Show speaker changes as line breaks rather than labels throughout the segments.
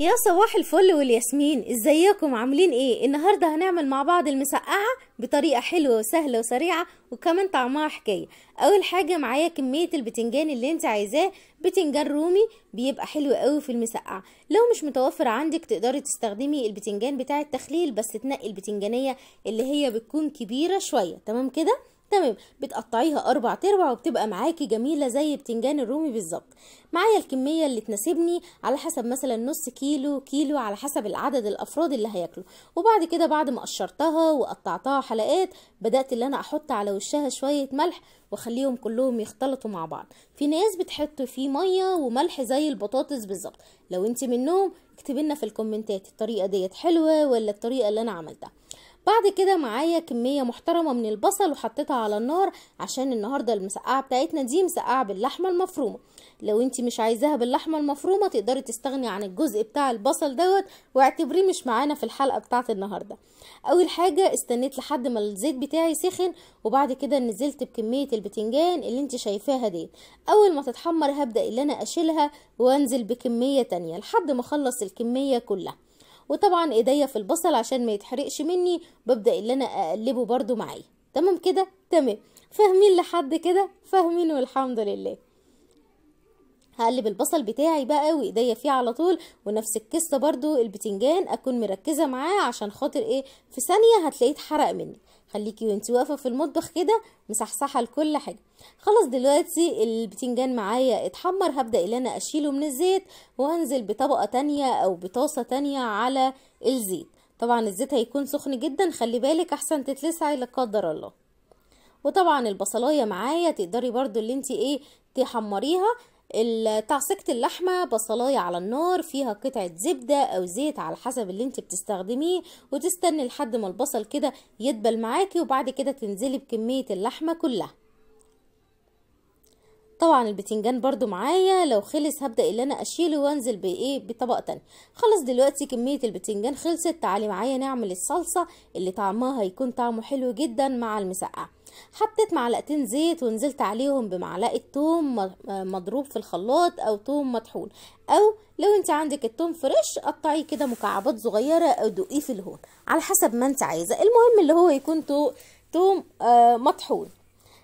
يا صباح الفل والياسمين ازيكم عاملين ايه النهارده هنعمل مع بعض المسقعه بطريقه حلوه وسهله وسريعه وكمان طعمها حكايه اول حاجه معايا كميه البتنجان اللي انت عايزاه بتنجان رومي بيبقى حلو قوي في المسقعه لو مش متوفر عندك تقدري تستخدمي البتنجان بتاع التخليل بس تنقي البتنجانيه اللي هي بتكون كبيره شويه تمام كده تمام بتقطعيها اربع تربع وبتبقى معاكي جميله زي بتنجان الرومي بالظبط معايا الكميه اللي تناسبني على حسب مثلا نص كيلو كيلو على حسب العدد الافراد اللي هياكلوا وبعد كده بعد ما قشرتها وقطعتها حلقات بدات اللي انا احط على وشها شويه ملح واخليهم كلهم يختلطوا مع بعض في ناس بتحط فيه ميه وملح زي البطاطس بالظبط لو انت منهم اكتبي لنا في الكومنتات الطريقه ديت حلوه ولا الطريقه اللي انا عملتها بعد كده معايا كمية محترمة من البصل وحطيتها على النار عشان النهاردة المسقعة بتاعتنا دي مسقعة باللحمة المفرومة لو انت مش عايزاها باللحمة المفرومة تقدري تستغني عن الجزء بتاع البصل دوت واعتبريه مش معانا في الحلقة بتاعة النهاردة اول حاجة استنيت لحد ما الزيت بتاعي سخن وبعد كده نزلت بكمية البتنجان اللي انت شايفاها دي اول ما تتحمر هبدأ اللي انا اشيلها وانزل بكمية تانية لحد ما اخلص الكمية كلها وطبعا ايديا في البصل عشان ما يتحرقش مني ببدا ان انا اقلبه برده معايا تمام كده تمام فاهمين لحد كده فاهمين والحمد لله هقلب البصل بتاعي بقى وايديا فيه على طول ونفس القصه برده البتنجان اكون مركزه معاه عشان خاطر ايه في ثانيه هتلاقيه اتحرق مني خليكي وانت واقفه في المطبخ كده مصحصحه لكل حاجه خلاص دلوقتي البتنجان معايا اتحمر هبدا ان انا اشيله من الزيت وانزل بطبقه تانية او بطاسه تانية على الزيت طبعا الزيت هيكون سخن جدا خلي بالك احسن تتلسعي لا قدر الله وطبعا البصلايه معايا تقدري برضو اللي انت ايه تحمريها تعصيقة اللحمة بصلاية على النار فيها قطعة زبدة أو زيت على حسب اللي انت بتستخدميه وتستني لحد ما البصل كده يدبل معاكي وبعد كده تنزلي بكمية اللحمة كلها طبعا البتنجان برضو معايا لو خلص هبدا ان انا اشيله وانزل بايه بطبق تاني خلاص دلوقتي كميه البتنجان خلصت تعالي معايا نعمل الصلصه اللي طعمها هيكون طعمه حلو جدا مع المسقعه حطيت معلقتين زيت ونزلت عليهم بمعلقه توم مضروب في الخلاط او توم مطحون او لو انت عندك التوم فريش قطعيه كده مكعبات صغيره او دقيه في الهون على حسب ما انت عايزه المهم اللي هو يكون توم آه، مطحون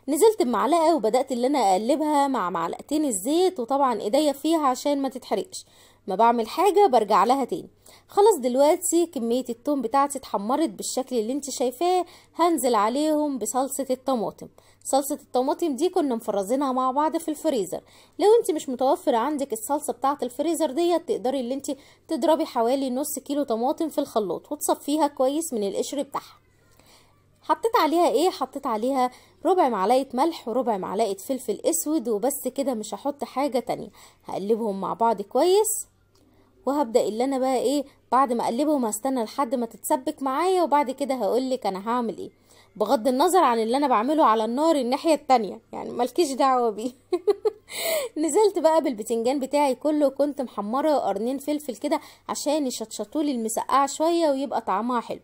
نزلت بمعلقه وبدات اللي انا اقلبها مع معلقتين الزيت وطبعا ايديا فيها عشان ما تتحرقش ما بعمل حاجه برجع لها تاني خلاص دلوقتي كميه التوم بتاعتي اتحمرت بالشكل اللي انت شايفاه هنزل عليهم بصلصه الطماطم صلصه الطماطم دي كنا مفرزينها مع بعض في الفريزر لو انت مش متوفر عندك الصلصه بتاعه الفريزر ديت تقدري اللي انت تضربي حوالي نص كيلو طماطم في الخلاط وتصفيها كويس من القشر بتاعها حطيت عليها ايه حطيت عليها ربع معلقة ملح وربع معلقة فلفل اسود وبس كده مش هحط حاجة تانية هقلبهم مع بعض كويس وهبدأ اللي انا بقى ايه بعد ما اقلبهم هستنى لحد ما تتسبك معايا وبعد كده هقولك انا هعمل ايه بغض النظر عن اللي انا بعمله على النار الناحية التانية يعني مالكيش دعوة بيه نزلت بقى بالبتنجان بتاعي كله كنت محمرة قرنين فلفل كده عشان يشطشطولي المسقعة شوية ويبقى طعمها حلو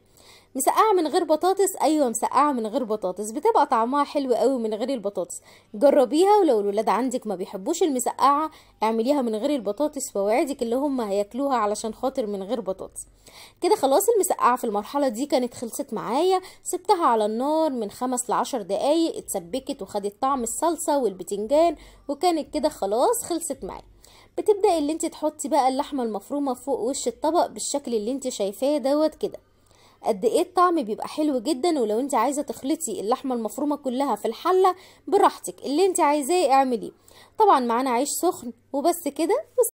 مسقعه من غير بطاطس ايوه مسقعه من غير بطاطس بتبقى طعمها حلو قوي من غير البطاطس جربيها ولو الولاد عندك ما بيحبوش المسقعه اعمليها من غير البطاطس فوعدك اللي هم هياكلوها علشان خاطر من غير بطاطس كده خلاص المسقعه في المرحله دي كانت خلصت معايا سبتها على النار من خمس لعشر دقايق اتسبكت وخدت طعم الصلصه والبتنجان وكانت كده خلاص خلصت معايا بتبداي اللي انت تحطي بقى اللحمه المفرومه فوق وش الطبق بالشكل اللي انت شايفاه دوت كده قد ايه الطعم بيبقى حلو جدا ولو انت عايزه تخلطي اللحمه المفرومه كلها في الحله براحتك اللي انت عايزاه اعمليه طبعا معانا عيش سخن وبس كده